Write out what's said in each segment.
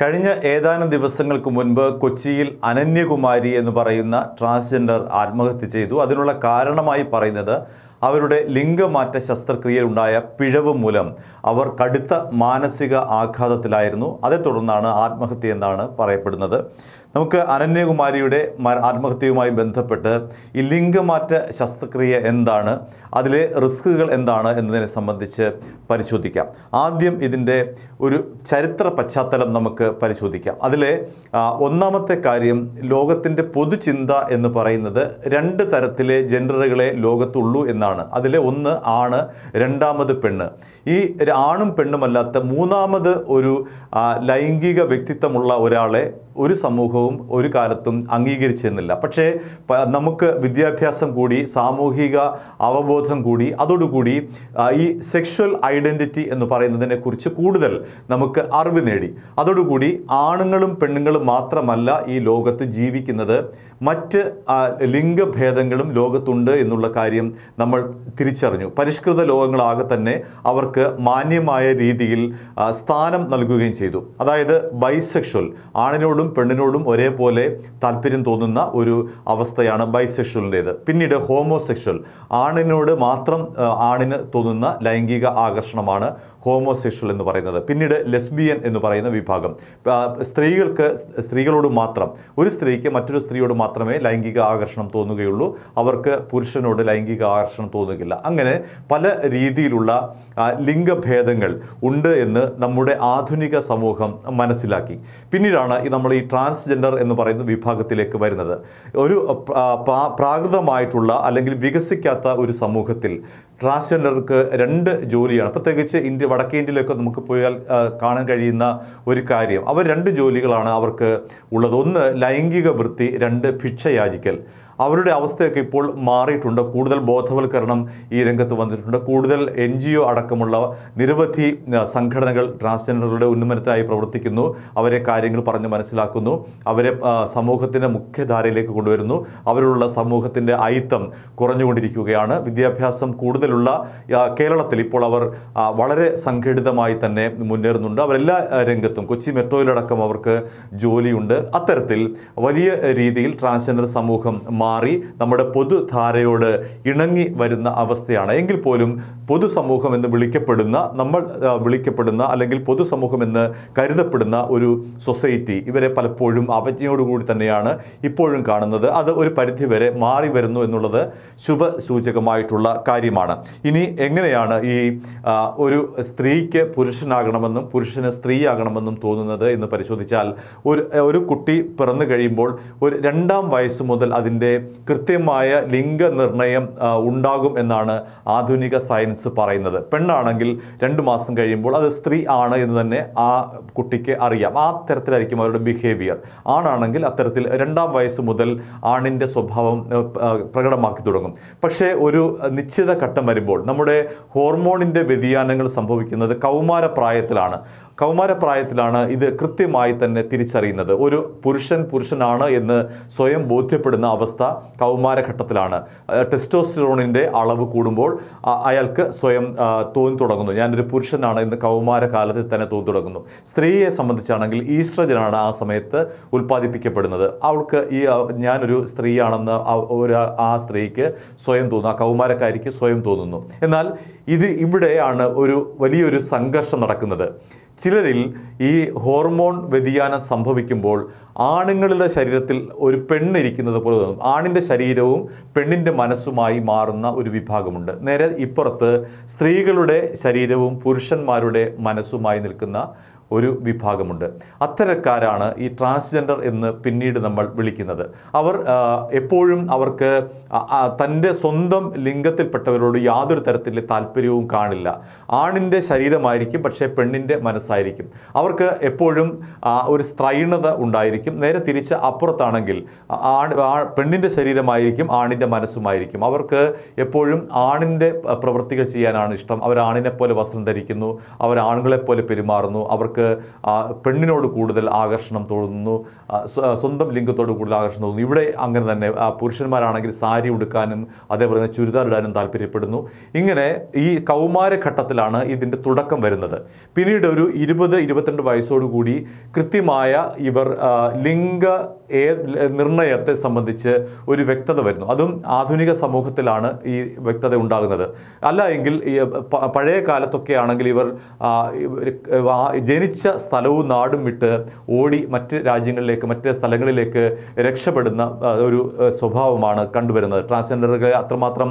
കഴിഞ്ഞ ഏതാനും ദിവസങ്ങൾക്ക് മുൻപ് കൊച്ചിയിൽ അനന്യകുമാരി എന്ന് പറയുന്ന ട്രാൻസ്ജെൻഡർ ആത്മഹത്യ ചെയ്തു അതിനുള്ള കാരണമായി പറയുന്നത് അവരുടെ ലിംഗമാറ്റ ഉണ്ടായ പിഴവ് മൂലം അവർ കടുത്ത മാനസിക ആഘാതത്തിലായിരുന്നു അതേ തുടർന്നാണ് ആത്മഹത്യ എന്നാണ് പറയപ്പെടുന്നത് നമുക്ക് അനന്യകുമാരിയുടെ ആത്മഹത്യയുമായി ബന്ധപ്പെട്ട് ഈ ലിംഗമാറ്റ ശസ്ത്രക്രിയ എന്താണ് അതിലെ റിസ്കുകൾ എന്താണ് എന്നതിനെ സംബന്ധിച്ച് പരിശോധിക്കാം ആദ്യം ഇതിൻ്റെ ഒരു ചരിത്ര പശ്ചാത്തലം നമുക്ക് പരിശോധിക്കാം അതിലെ ഒന്നാമത്തെ കാര്യം ലോകത്തിൻ്റെ പൊതുചിന്ത എന്ന് പറയുന്നത് രണ്ട് തരത്തിലെ ജെൻഡറുകളെ ലോകത്തുള്ളൂ എന്നാണ് അതിലെ ഒന്ന് ആണ് രണ്ടാമത് പെണ്ണ് ഈ ആണും പെണ്ണുമല്ലാത്ത മൂന്നാമത് ഒരു ലൈംഗിക വ്യക്തിത്വമുള്ള ഒരാളെ ഒരു സമൂഹവും ഒരു കാലത്തും അംഗീകരിച്ചിരുന്നില്ല പക്ഷേ നമുക്ക് വിദ്യാഭ്യാസം കൂടി സാമൂഹിക അവബോധം കൂടി അതോടുകൂടി ഈ സെക്ഷൽ ഐഡൻറ്റിറ്റി എന്ന് പറയുന്നതിനെക്കുറിച്ച് കൂടുതൽ നമുക്ക് അറിവ് നേടി അതോടുകൂടി ആണുങ്ങളും പെണ്ണുങ്ങളും മാത്രമല്ല ഈ ലോകത്ത് ജീവിക്കുന്നത് മറ്റ് ലിംഗഭേദങ്ങളും ലോകത്തുണ്ട് എന്നുള്ള കാര്യം നമ്മൾ തിരിച്ചറിഞ്ഞു പരിഷ്കൃത ലോകങ്ങളാകെ തന്നെ അവർക്ക് മാന്യമായ രീതിയിൽ സ്ഥാനം നൽകുകയും ചെയ്തു അതായത് ബൈസെക്ഷൽ ആണിനോടും പെണ്ണിനോടും ഒരേപോലെ താല്പര്യം തോന്നുന്ന ഒരു അവസ്ഥയാണ് ബൈസെക്ഷലിൻ്റേത് പിന്നീട് ഹോമോസെക്ഷൽ ആണിനോട് മാത്രം ആണിന് തോന്നുന്ന ലൈംഗിക ആകർഷണമാണ് ഹോമോസെക്ഷൽ എന്ന് പറയുന്നത് പിന്നീട് ലെസ്ബിയൻ എന്ന് പറയുന്ന വിഭാഗം സ്ത്രീകൾക്ക് സ്ത്രീകളോട് മാത്രം ഒരു സ്ത്രീക്ക് മറ്റൊരു സ്ത്രീയോട് മാത്രമേ ലൈംഗിക ആകർഷണം തോന്നുകയുള്ളൂ അവർക്ക് പുരുഷനോട് ലൈംഗിക ആകർഷണം തോന്നുകയില്ല അങ്ങനെ പല രീതിയിലുള്ള ലിംഗഭേദങ്ങൾ ഉണ്ട് എന്ന് നമ്മുടെ ആധുനിക സമൂഹം മനസ്സിലാക്കി പിന്നീടാണ് നമ്മൾ ഈ ട്രാൻസ്ജെൻഡർ എന്ന് പറയുന്ന വിഭാഗത്തിലേക്ക് വരുന്നത് ഒരു പ്രാകൃതമായിട്ടുള്ള അല്ലെങ്കിൽ വികസിക്കാത്ത ഒരു സമൂഹത്തിൽ ട്രാൻസ്ജെൻഡർക്ക് രണ്ട് ജോലിയാണ് പ്രത്യേകിച്ച് ഇന്ത്യ വടക്കേ ഇന്ത്യയിലൊക്കെ നമുക്ക് പോയാൽ കാണാൻ കഴിയുന്ന ഒരു കാര്യം അവർ രണ്ട് ജോലികളാണ് അവർക്ക് ഉള്ളത് ഒന്ന് ലൈംഗിക വൃത്തി രണ്ട് ഭിക്ഷയാചിക്കൽ അവരുടെ അവസ്ഥയൊക്കെ ഇപ്പോൾ മാറിയിട്ടുണ്ട് കൂടുതൽ ബോധവൽക്കരണം ഈ രംഗത്ത് വന്നിട്ടുണ്ട് കൂടുതൽ എൻ ജി ഒ അടക്കമുള്ള നിരവധി സംഘടനകൾ ട്രാൻസ്ജെൻഡറുകളുടെ ഉന്നമനത്തിനായി പ്രവർത്തിക്കുന്നു അവരെ കാര്യങ്ങൾ പറഞ്ഞ് മനസ്സിലാക്കുന്നു അവരെ സമൂഹത്തിൻ്റെ മുഖ്യധാരയിലേക്ക് കൊണ്ടുവരുന്നു അവരുള്ള സമൂഹത്തിൻ്റെ അയിത്തം കുറഞ്ഞുകൊണ്ടിരിക്കുകയാണ് വിദ്യാഭ്യാസം കൂടുതലുള്ള കേരളത്തിൽ ഇപ്പോൾ അവർ വളരെ സംഘടിതമായി തന്നെ മുന്നേറുന്നുണ്ട് അവരെല്ലാ രംഗത്തും കൊച്ചി മെട്രോയിലടക്കം അവർക്ക് ജോലിയുണ്ട് അത്തരത്തിൽ വലിയ രീതിയിൽ ട്രാൻസ്ജെൻഡർ സമൂഹം മാറി നമ്മുടെ പൊതുധാരയോട് ഇണങ്ങി വരുന്ന അവസ്ഥയാണ് എങ്കിൽ പോലും പൊതുസമൂഹം എന്ന് വിളിക്കപ്പെടുന്ന നമ്മൾ വിളിക്കപ്പെടുന്ന അല്ലെങ്കിൽ പൊതുസമൂഹം എന്ന് കരുതപ്പെടുന്ന ഒരു സൊസൈറ്റി ഇവരെ പലപ്പോഴും അവജ്ഞയോടുകൂടി തന്നെയാണ് ഇപ്പോഴും കാണുന്നത് അത് ഒരു പരിധിവരെ മാറി വരുന്നു എന്നുള്ളത് ശുഭസൂചകമായിട്ടുള്ള കാര്യമാണ് ഇനി എങ്ങനെയാണ് ഈ ഒരു സ്ത്രീക്ക് പുരുഷനാകണമെന്നും പുരുഷന് സ്ത്രീയാകണമെന്നും തോന്നുന്നത് എന്ന് പരിശോധിച്ചാൽ ഒരു ഒരു കുട്ടി പിറന്നു കഴിയുമ്പോൾ ഒരു രണ്ടാം വയസ്സ് മുതൽ അതിൻ്റെ കൃത്യമായ ലിംഗനിർണയം ഉണ്ടാകും എന്നാണ് ആധുനിക സയൻസ് പറയുന്നത് പെണ്ണാണെങ്കിൽ രണ്ട് മാസം കഴിയുമ്പോൾ അത് സ്ത്രീ ആണ് എന്ന് തന്നെ ആ കുട്ടിക്ക് അറിയാം ആ തരത്തിലായിരിക്കും അവരുടെ ബിഹേവിയർ ആണാണെങ്കിൽ അത്തരത്തിൽ രണ്ടാം വയസ്സ് മുതൽ ആണിൻ്റെ സ്വഭാവം പ്രകടമാക്കി തുടങ്ങും പക്ഷേ ഒരു നിശ്ചിത ഘട്ടം വരുമ്പോൾ നമ്മുടെ ഹോർമോണിൻ്റെ വ്യതിയാനങ്ങൾ സംഭവിക്കുന്നത് കൗമാര പ്രായത്തിലാണ് കൗമാരപ്രായത്തിലാണ് ഇത് കൃത്യമായി തന്നെ തിരിച്ചറിയുന്നത് ഒരു പുരുഷൻ പുരുഷനാണ് എന്ന് സ്വയം ബോധ്യപ്പെടുന്ന അവസ്ഥ കൗമാരഘട്ടത്തിലാണ് ടെസ്റ്റോസ്റ്റിറോണിൻ്റെ അളവ് കൂടുമ്പോൾ അയാൾക്ക് സ്വയം തോന്നി തുടങ്ങുന്നു ഞാനൊരു പുരുഷനാണ് എന്ന് കൗമാരകാലത്തിൽ തന്നെ തോന്നി തുടങ്ങുന്നു സ്ത്രീയെ സംബന്ധിച്ചാണെങ്കിൽ ഈസ്ട്രജനാണ് ആ സമയത്ത് ഉൽപ്പാദിപ്പിക്കപ്പെടുന്നത് അവൾക്ക് ഈ ഞാനൊരു സ്ത്രീയാണെന്ന് ഒരു ആ സ്ത്രീക്ക് സ്വയം തോന്നുന്നു ആ കൗമാരക്കാരിക്ക് സ്വയം തോന്നുന്നു എന്നാൽ ഇത് ഇവിടെയാണ് ഒരു വലിയൊരു സംഘർഷം നടക്കുന്നത് ചിലരിൽ ഈ ഹോർമോൺ വ്യതിയാനം സംഭവിക്കുമ്പോൾ ആണുങ്ങളുടെ ശരീരത്തിൽ ഒരു പെണ്ണിരിക്കുന്നത് പോലെ തോന്നും ആണിൻ്റെ ശരീരവും പെണ്ണിൻ്റെ മനസ്സുമായി മാറുന്ന ഒരു വിഭാഗമുണ്ട് നേരെ ഇപ്പുറത്ത് സ്ത്രീകളുടെ ശരീരവും പുരുഷന്മാരുടെ മനസ്സുമായി നിൽക്കുന്ന ഒരു വിഭാഗമുണ്ട് അത്തരക്കാരാണ് ഈ ട്രാൻസ്ജെൻഡർ എന്ന് പിന്നീട് നമ്മൾ വിളിക്കുന്നത് അവർ എപ്പോഴും അവർക്ക് തൻ്റെ സ്വന്തം ലിംഗത്തിൽപ്പെട്ടവരോട് യാതൊരു തരത്തിലെ താല്പര്യവും കാണില്ല ആണിൻ്റെ ശരീരമായിരിക്കും പക്ഷേ പെണ്ണിൻ്റെ മനസ്സായിരിക്കും അവർക്ക് എപ്പോഴും ഒരു സ്ത്രൈണത ഉണ്ടായിരിക്കും നേരെ തിരിച്ച് അപ്പുറത്താണെങ്കിൽ പെണ്ണിൻ്റെ ശരീരമായിരിക്കും ആണിൻ്റെ മനസ്സുമായിരിക്കും അവർക്ക് എപ്പോഴും ആണിൻ്റെ പ്രവൃത്തികൾ ചെയ്യാനാണ് ഇഷ്ടം അവർ ആണിനെ പോലെ വസ്ത്രം ധരിക്കുന്നു അവർ ആണുങ്ങളെപ്പോലെ പെരുമാറുന്നു അവർക്ക് അവർക്ക് പെണ്ണിനോട് കൂടുതൽ ആകർഷണം തോന്നുന്നു സ്വന്തം ലിംഗത്തോട് കൂടുതൽ ആകർഷണം തോന്നുന്നു ഇവിടെ അങ്ങനെ തന്നെ പുരുഷന്മാരാണെങ്കിൽ സാരി ഉടുക്കാനും അതേപോലെ തന്നെ ചുരിദാർ ഇടാനും താല്പര്യപ്പെടുന്നു ഇങ്ങനെ ഈ കൗമാരഘട്ടത്തിലാണ് ഇതിൻ്റെ തുടക്കം വരുന്നത് പിന്നീട് ഒരു ഇരുപത് ഇരുപത്തിരണ്ട് വയസ്സോടുകൂടി കൃത്യമായ ഇവർ ലിംഗ ഏ നിർണയത്തെ സംബന്ധിച്ച് ഒരു വ്യക്തത വരുന്നു അതും ആധുനിക സമൂഹത്തിലാണ് ഈ വ്യക്തത ഉണ്ടാകുന്നത് അല്ല എങ്കിൽ പഴയ കാലത്തൊക്കെ ആണെങ്കിൽ ഇവർ ജനിച്ച സ്ഥലവും നാടും വിട്ട് ഓടി മറ്റ് രാജ്യങ്ങളിലേക്ക് മറ്റ് സ്ഥലങ്ങളിലേക്ക് രക്ഷപ്പെടുന്ന ഒരു സ്വഭാവമാണ് കണ്ടുവരുന്നത് ട്രാൻസ്ജെൻഡറുകളെ അത്രമാത്രം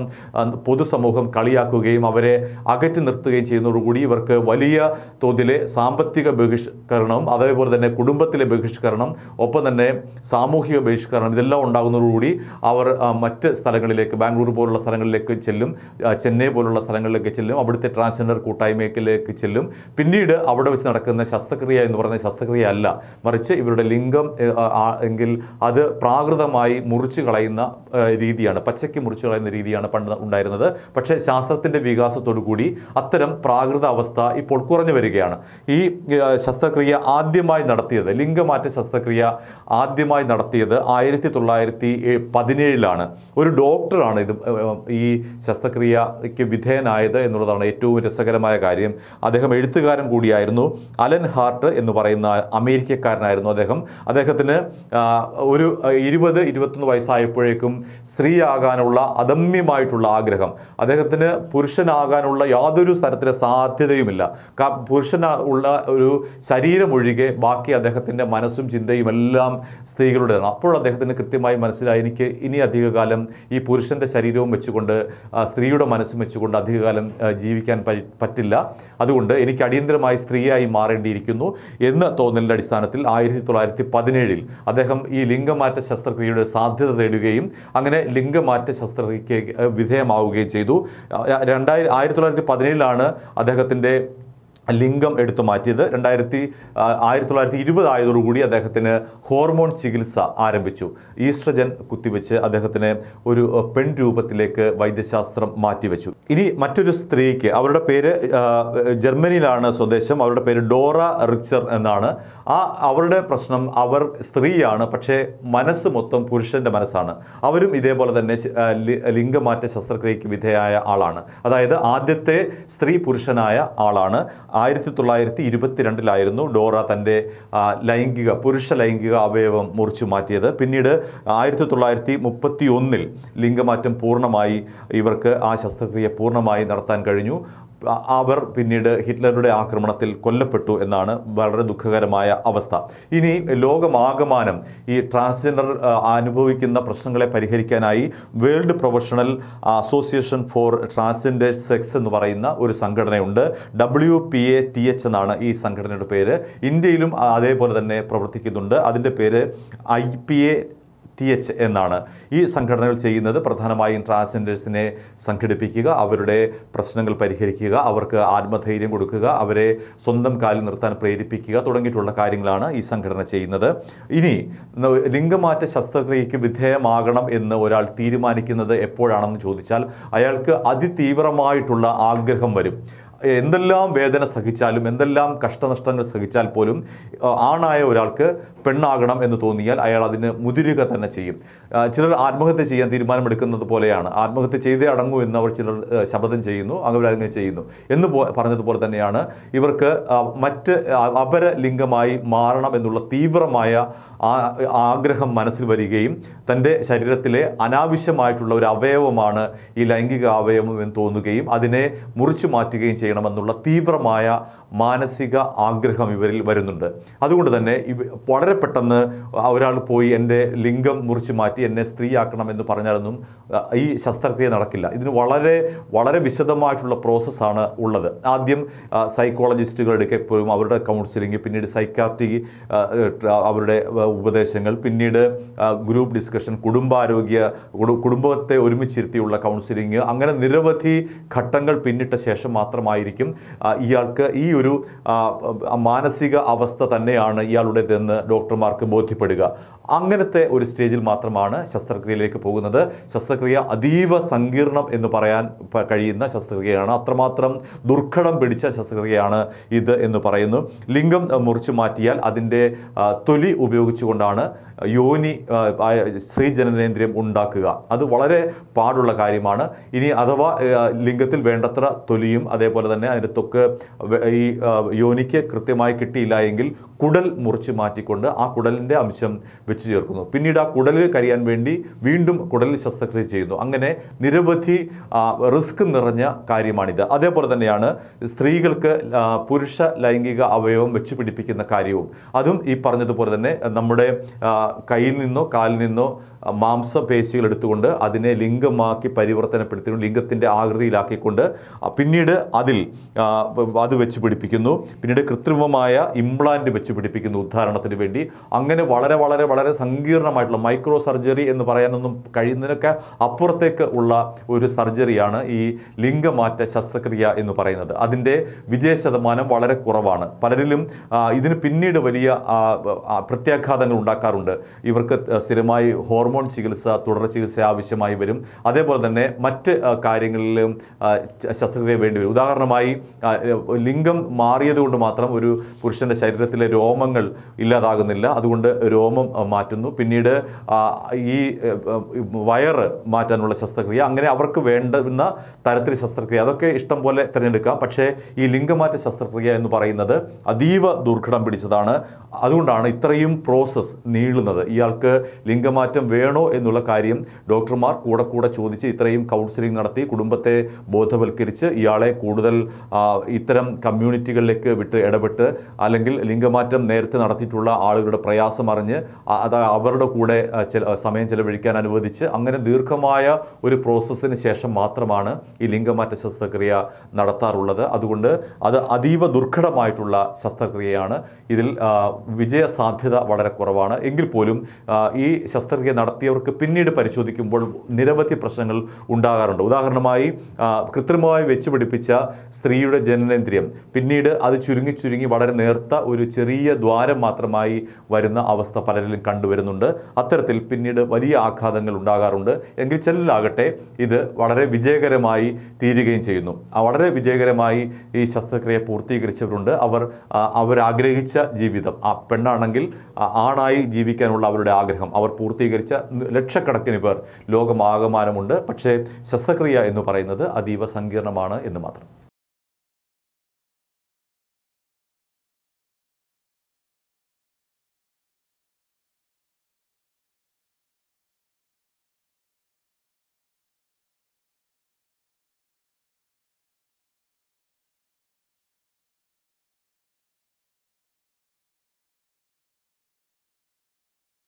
പൊതുസമൂഹം കളിയാക്കുകയും അവരെ അകറ്റി നിർത്തുകയും ചെയ്യുന്നതോടുകൂടി ഇവർക്ക് വലിയ തോതിലെ സാമ്പത്തിക ബഹിഷ്കരണവും അതേപോലെ തന്നെ കുടുംബത്തിലെ ബഹിഷ്കരണം ഒപ്പം തന്നെ സാമൂഹിക ബഹിഷ്കരണം ഇതെല്ലാം ഉണ്ടാകുന്നതോടുകൂടി അവർ മറ്റ് സ്ഥലങ്ങളിലേക്ക് ബാംഗ്ലൂർ പോലുള്ള സ്ഥലങ്ങളിലേക്ക് ചെല്ലും ചെന്നൈ പോലുള്ള സ്ഥലങ്ങളിലേക്ക് ചെല്ലും അവിടുത്തെ ട്രാൻസ്ജെൻഡർ കൂട്ടായ്മയിലേക്ക് ചെല്ലും പിന്നീട് അവിടെ വെച്ച് നടക്കുന്ന ശസ്ത്രക്രിയ എന്ന് പറയുന്ന ശസ്ത്രക്രിയ അല്ല മറിച്ച് ഇവരുടെ ലിംഗം എങ്കിൽ അത് പ്രാകൃതമായി മുറിച്ചു കളയുന്ന രീതിയാണ് പച്ചയ്ക്ക് മുറിച്ചു കളയുന്ന രീതിയാണ് പണ്ട് ഉണ്ടായിരുന്നത് പക്ഷേ ശാസ്ത്രത്തിൻ്റെ കൂടി അത്തരം പ്രാകൃത അവസ്ഥ ഇപ്പോൾ കുറഞ്ഞു വരികയാണ് ഈ ശസ്ത്രക്രിയ ആദ്യമായി നടത്തിയത് ലിംഗമാറ്റ ശസ്ത്രക്രിയ ആദ്യമായി ആദ്യമായി നടത്തിയത് ആയിരത്തി തൊള്ളായിരത്തി പതിനേഴിലാണ് ഒരു ഡോക്ടറാണ് ഇത് ഈ ശസ്ത്രക്രിയയ്ക്ക് വിധേയനായത് എന്നുള്ളതാണ് ഏറ്റവും രസകരമായ കാര്യം അദ്ദേഹം എഴുത്തുകാരൻ കൂടിയായിരുന്നു അലൻ ഹാർട്ട് എന്ന് പറയുന്ന അമേരിക്കക്കാരനായിരുന്നു അദ്ദേഹം അദ്ദേഹത്തിന് ഒരു ഇരുപത് ഇരുപത്തൊന്ന് വയസ്സായപ്പോഴേക്കും സ്ത്രീയാകാനുള്ള അദമ്യമായിട്ടുള്ള ആഗ്രഹം അദ്ദേഹത്തിന് പുരുഷനാകാനുള്ള യാതൊരു തരത്തിലെ സാധ്യതയുമില്ല പുരുഷന ഉള്ള ഒരു ശരീരമൊഴികെ ബാക്കി അദ്ദേഹത്തിൻ്റെ മനസ്സും ചിന്തയും എല്ലാം സ്ത്രീ സ്ത്രീകളുടേതാണ് അപ്പോൾ അദ്ദേഹത്തിന് കൃത്യമായി മനസ്സിലായി എനിക്ക് ഇനി അധികകാലം ഈ പുരുഷൻ്റെ ശരീരവും വെച്ചുകൊണ്ട് സ്ത്രീയുടെ മനസ്സും വെച്ചുകൊണ്ട് അധികകാലം ജീവിക്കാൻ പറ്റില്ല അതുകൊണ്ട് എനിക്ക് അടിയന്തരമായി സ്ത്രീയായി മാറേണ്ടിയിരിക്കുന്നു എന്ന് തോന്നലിൻ്റെ അടിസ്ഥാനത്തിൽ ആയിരത്തി തൊള്ളായിരത്തി പതിനേഴിൽ അദ്ദേഹം ഈ ലിംഗമാറ്റ ശസ്ത്രക്രിയയുടെ സാധ്യത തേടുകയും അങ്ങനെ ലിംഗമാറ്റ ശസ്ത്രക്രിയയ്ക്ക് വിധേയമാവുകയും ചെയ്തു രണ്ടായിരം ആയിരത്തി തൊള്ളായിരത്തി പതിനേഴിലാണ് അദ്ദേഹത്തിൻ്റെ ലിംഗം എടുത്തു മാറ്റിയത് രണ്ടായിരത്തി ആയിരത്തി തൊള്ളായിരത്തി ഇരുപത് ആയതോടുകൂടി അദ്ദേഹത്തിന് ഹോർമോൺ ചികിത്സ ആരംഭിച്ചു ഈസ്ട്രജൻ കുത്തിവെച്ച് അദ്ദേഹത്തിന് ഒരു പെൺ രൂപത്തിലേക്ക് വൈദ്യശാസ്ത്രം മാറ്റിവെച്ചു ഇനി മറ്റൊരു സ്ത്രീക്ക് അവരുടെ പേര് ജർമ്മനിയിലാണ് സ്വദേശം അവരുടെ പേര് ഡോറ റിക്ചർ എന്നാണ് ആ അവരുടെ പ്രശ്നം അവർ സ്ത്രീയാണ് പക്ഷേ മനസ്സ് മൊത്തം പുരുഷൻ്റെ മനസ്സാണ് അവരും ഇതേപോലെ തന്നെ ലിംഗമാറ്റ ശസ്ത്രക്രിയയ്ക്ക് വിധേയായ ആളാണ് അതായത് ആദ്യത്തെ സ്ത്രീ പുരുഷനായ ആളാണ് ആയിരത്തി തൊള്ളായിരത്തി ഇരുപത്തിരണ്ടിലായിരുന്നു ഡോറ തൻ്റെ ലൈംഗിക പുരുഷ ലൈംഗിക അവയവം മുറിച്ചു മാറ്റിയത് പിന്നീട് ആയിരത്തി തൊള്ളായിരത്തി മുപ്പത്തി ഒന്നിൽ ലിംഗമാറ്റം പൂർണ്ണമായി ഇവർക്ക് ആ ശസ്ത്രക്രിയ പൂർണ്ണമായി നടത്താൻ കഴിഞ്ഞു അവർ പിന്നീട് ഹിറ്റ്ലറുടെ ആക്രമണത്തിൽ കൊല്ലപ്പെട്ടു എന്നാണ് വളരെ ദുഃഖകരമായ അവസ്ഥ ഇനി ലോകമാകമാനം ഈ ട്രാൻസ്ജെൻഡർ അനുഭവിക്കുന്ന പ്രശ്നങ്ങളെ പരിഹരിക്കാനായി world professional association for transgender sex എന്ന് പറയുന്ന ഒരു സംഘടനയുണ്ട് W P A T H എന്നാണ് ഈ സംഘടനയുടെ പേര് ഇന്ത്യയിലും അതേപോലെ തന്നെ പ്രവർത്തിക്കുന്നുണ്ട് അതിൻ്റെ പേര് I P A T H എന്നാണ് ഈ സംഘടനകൾ ചെയ്യുന്നത് പ്രധാനമായും ട്രാൻസ്ജെൻഡേഴ്സിനെ സംഘടിപ്പിക്കുക അവരുടെ പ്രശ്നങ്ങൾ പരിഹരിക്കുക അവർക്ക് ആത്മധൈര്യം കൊടുക്കുക അവരെ സ്വന്തം കാലിൽ നിർത്താൻ പ്രേരിപ്പിക്കുക തുടങ്ങിയിട്ടുള്ള കാര്യങ്ങളാണ് ഈ സംഘടന ചെയ്യുന്നത് ഇനി ലിംഗമാറ്റ ശസ്ത്രക്രിയയ്ക്ക് വിധേയമാകണം എന്ന് ഒരാൾ തീരുമാനിക്കുന്നത് എപ്പോഴാണെന്ന് ചോദിച്ചാൽ അയാൾക്ക് അതിതീവ്രമായിട്ടുള്ള ആഗ്രഹം വരും എന്തെല്ലാം വേദന സഹിച്ചാലും എന്തെല്ലാം കഷ്ടനഷ്ടങ്ങൾ സഹിച്ചാൽ പോലും ആണായ ഒരാൾക്ക് പെണ്ണാകണം എന്ന് തോന്നിയാൽ അയാൾ അതിന് മുതിരുക തന്നെ ചെയ്യും ചിലർ ആത്മഹത്യ ചെയ്യാൻ തീരുമാനമെടുക്കുന്നത് പോലെയാണ് ആത്മഹത്യ ചെയ്തേ അടങ്ങൂ എന്ന് അവർ ചിലർ ശപഥം ചെയ്യുന്നു അവരങ്ങനെ ചെയ്യുന്നു എന്ന് പറഞ്ഞതുപോലെ തന്നെയാണ് ഇവർക്ക് മറ്റ് അപരലിംഗമായി മാറണം എന്നുള്ള തീവ്രമായ ആഗ്രഹം മനസ്സിൽ വരികയും തൻ്റെ ശരീരത്തിലെ അനാവശ്യമായിട്ടുള്ള ഒരു അവയവമാണ് ഈ ലൈംഗിക അവയവം എന്ന് തോന്നുകയും അതിനെ മുറിച്ചു മാറ്റുകയും ചെയ്യണമെന്നുള്ള തീവ്രമായ മാനസിക ആഗ്രഹം ഇവരിൽ വരുന്നുണ്ട് അതുകൊണ്ട് തന്നെ വളരെ പെട്ടെന്ന് ഒരാൾ പോയി എൻ്റെ ലിംഗം മുറിച്ച് മാറ്റി എന്നെ സ്ത്രീയാക്കണം എന്ന് പറഞ്ഞാലൊന്നും ഈ ശസ്ത്രക്രിയ നടക്കില്ല ഇതിന് വളരെ വളരെ വിശദമായിട്ടുള്ള പ്രോസസ്സാണ് ഉള്ളത് ആദ്യം സൈക്കോളജിസ്റ്റുകളെടുക്കെ എപ്പോഴും അവരുടെ കൗൺസിലിംഗ് പിന്നീട് സൈക്കാട്രിക് അവരുടെ ഉപദേശങ്ങൾ പിന്നീട് ഗ്രൂപ്പ് ഡിസ്കഷൻ കുടുംബാരോഗ്യ കുടുംബത്തെ ഒരുമിച്ചിരുത്തിയുള്ള കൗൺസിലിംഗ് അങ്ങനെ നിരവധി ഘട്ടങ്ങൾ പിന്നിട്ട ശേഷം മാത്രമായി ആയിരിക്കും ഇയാൾക്ക് ഈ ഒരു മാനസിക അവസ്ഥ തന്നെയാണ് ഇയാളുടേതെന്ന് ഡോക്ടർമാർക്ക് ബോധ്യപ്പെടുക അങ്ങനത്തെ ഒരു സ്റ്റേജിൽ മാത്രമാണ് ശസ്ത്രക്രിയയിലേക്ക് പോകുന്നത് ശസ്ത്രക്രിയ അതീവ സങ്കീർണം എന്ന് പറയാൻ കഴിയുന്ന ശസ്ത്രക്രിയയാണ് അത്രമാത്രം ദുർഘടം പിടിച്ച ശസ്ത്രക്രിയയാണ് ഇത് എന്ന് പറയുന്നു ലിംഗം മുറിച്ചു മാറ്റിയാൽ അതിൻ്റെ തൊലി ഉപയോഗിച്ചുകൊണ്ടാണ് യോനി സ്ത്രീജനനേന്ദ്രിയം ഉണ്ടാക്കുക അത് വളരെ പാടുള്ള കാര്യമാണ് ഇനി അഥവാ ലിംഗത്തിൽ വേണ്ടത്ര തൊലിയും അതേപോലെ പോലെ തന്നെ അതിൻ്റെ തൊക്ക് ഈ യോനിക്ക് കൃത്യമായി കിട്ടിയില്ല എങ്കിൽ കുടൽ മുറിച്ച് മാറ്റിക്കൊണ്ട് ആ കുടലിൻ്റെ അംശം വെച്ച് ചേർക്കുന്നു പിന്നീട് ആ കുടലിൽ കരിയാൻ വേണ്ടി വീണ്ടും കുടലിൽ ശസ്ത്രക്രിയ ചെയ്യുന്നു അങ്ങനെ നിരവധി റിസ്ക് നിറഞ്ഞ കാര്യമാണിത് അതേപോലെ തന്നെയാണ് സ്ത്രീകൾക്ക് പുരുഷ ലൈംഗിക അവയവം വെച്ച് പിടിപ്പിക്കുന്ന കാര്യവും അതും ഈ പറഞ്ഞതുപോലെ തന്നെ നമ്മുടെ കയ്യിൽ നിന്നോ കാലിൽ നിന്നോ മാംസപേശികൾ എടുത്തുകൊണ്ട് അതിനെ ലിംഗമാക്കി പരിവർത്തനപ്പെടുത്തി ലിംഗത്തിൻ്റെ ആകൃതിയിലാക്കിക്കൊണ്ട് പിന്നീട് അതിൽ അത് വെച്ച് പിടിപ്പിക്കുന്നു പിന്നീട് കൃത്രിമമായ ഇംപ്ലാന്റ് വെച്ച് പിടിപ്പിക്കുന്നു ഉദാഹരണത്തിന് വേണ്ടി അങ്ങനെ വളരെ വളരെ വളരെ സങ്കീർണമായിട്ടുള്ള മൈക്രോ സർജറി എന്ന് പറയാനൊന്നും കഴിയുന്നതിനൊക്കെ അപ്പുറത്തേക്ക് ഉള്ള ഒരു സർജറിയാണ് ഈ ലിംഗമാറ്റ ശസ്ത്രക്രിയ എന്ന് പറയുന്നത് അതിൻ്റെ വിജയ ശതമാനം വളരെ കുറവാണ് പലരിലും ഇതിന് പിന്നീട് വലിയ പ്രത്യാഘാതങ്ങൾ ഉണ്ടാക്കാറുണ്ട് ഇവർക്ക് സ്ഥിരമായി ഹോർമോൺ ഹോർമോൺ ചികിത്സ തുടർ ചികിത്സ ആവശ്യമായി വരും അതേപോലെ തന്നെ മറ്റ് കാര്യങ്ങളിലും ശസ്ത്രക്രിയ വേണ്ടി വരും ഉദാഹരണമായി ലിംഗം മാറിയതുകൊണ്ട് മാത്രം ഒരു പുരുഷൻ്റെ ശരീരത്തിലെ രോമങ്ങൾ ഇല്ലാതാകുന്നില്ല അതുകൊണ്ട് രോമം മാറ്റുന്നു പിന്നീട് ഈ വയറ് മാറ്റാനുള്ള ശസ്ത്രക്രിയ അങ്ങനെ അവർക്ക് വേണ്ടുന്ന തരത്തിൽ ശസ്ത്രക്രിയ അതൊക്കെ ഇഷ്ടം പോലെ തിരഞ്ഞെടുക്കാം പക്ഷേ ഈ ലിംഗമാറ്റ ശസ്ത്രക്രിയ എന്ന് പറയുന്നത് അതീവ ദുർഘടം പിടിച്ചതാണ് അതുകൊണ്ടാണ് ഇത്രയും പ്രോസസ്സ് നീളുന്നത് ഇയാൾക്ക് ലിംഗമാറ്റം വേ വേണോ എന്നുള്ള കാര്യം ഡോക്ടർമാർ കൂടെ കൂടെ ചോദിച്ച് ഇത്രയും കൗൺസിലിംഗ് നടത്തി കുടുംബത്തെ ബോധവൽക്കരിച്ച് ഇയാളെ കൂടുതൽ ഇത്തരം കമ്മ്യൂണിറ്റികളിലേക്ക് വിട്ട് ഇടപെട്ട് അല്ലെങ്കിൽ ലിംഗമാറ്റം നേരത്തെ നടത്തിയിട്ടുള്ള ആളുകളുടെ പ്രയാസം അറിഞ്ഞ് അത് അവരുടെ കൂടെ സമയം ചെലവഴിക്കാൻ അനുവദിച്ച് അങ്ങനെ ദീർഘമായ ഒരു പ്രോസസ്സിന് ശേഷം മാത്രമാണ് ഈ ലിംഗമാറ്റ ശസ്ത്രക്രിയ നടത്താറുള്ളത് അതുകൊണ്ട് അത് അതീവ ദുർഘടമായിട്ടുള്ള ശസ്ത്രക്രിയയാണ് ഇതിൽ വിജയ സാധ്യത വളരെ കുറവാണ് എങ്കിൽ പോലും ഈ ശസ്ത്രക്രിയ നട നടത്തിയവർക്ക് പിന്നീട് പരിശോധിക്കുമ്പോൾ നിരവധി പ്രശ്നങ്ങൾ ഉണ്ടാകാറുണ്ട് ഉദാഹരണമായി കൃത്രിമമായി വെച്ച് പിടിപ്പിച്ച സ്ത്രീയുടെ ജനനേന്ദ്രിയം പിന്നീട് അത് ചുരുങ്ങി ചുരുങ്ങി വളരെ നേർത്ത ഒരു ചെറിയ ദ്വാരം മാത്രമായി വരുന്ന അവസ്ഥ പലരിലും കണ്ടുവരുന്നുണ്ട് അത്തരത്തിൽ പിന്നീട് വലിയ ആഘാതങ്ങൾ ഉണ്ടാകാറുണ്ട് എങ്കിൽ ചിലരിലാകട്ടെ ഇത് വളരെ വിജയകരമായി തീരുകയും ചെയ്യുന്നു വളരെ വിജയകരമായി ഈ ശസ്ത്രക്രിയ പൂർത്തീകരിച്ചവരുണ്ട് അവർ അവരാഗ്രഹിച്ച ജീവിതം ആ പെണ്ണാണെങ്കിൽ ആണായി ജീവിക്കാനുള്ള അവരുടെ ആഗ്രഹം അവർ പൂർത്തീകരിച്ച ലക്ഷക്കണക്കിന് പേർ ലോകമാകമാനമുണ്ട് പക്ഷേ ശസ്ത്രക്രിയ എന്ന് പറയുന്നത് അതീവ സങ്കീർണമാണ് എന്ന് മാത്രം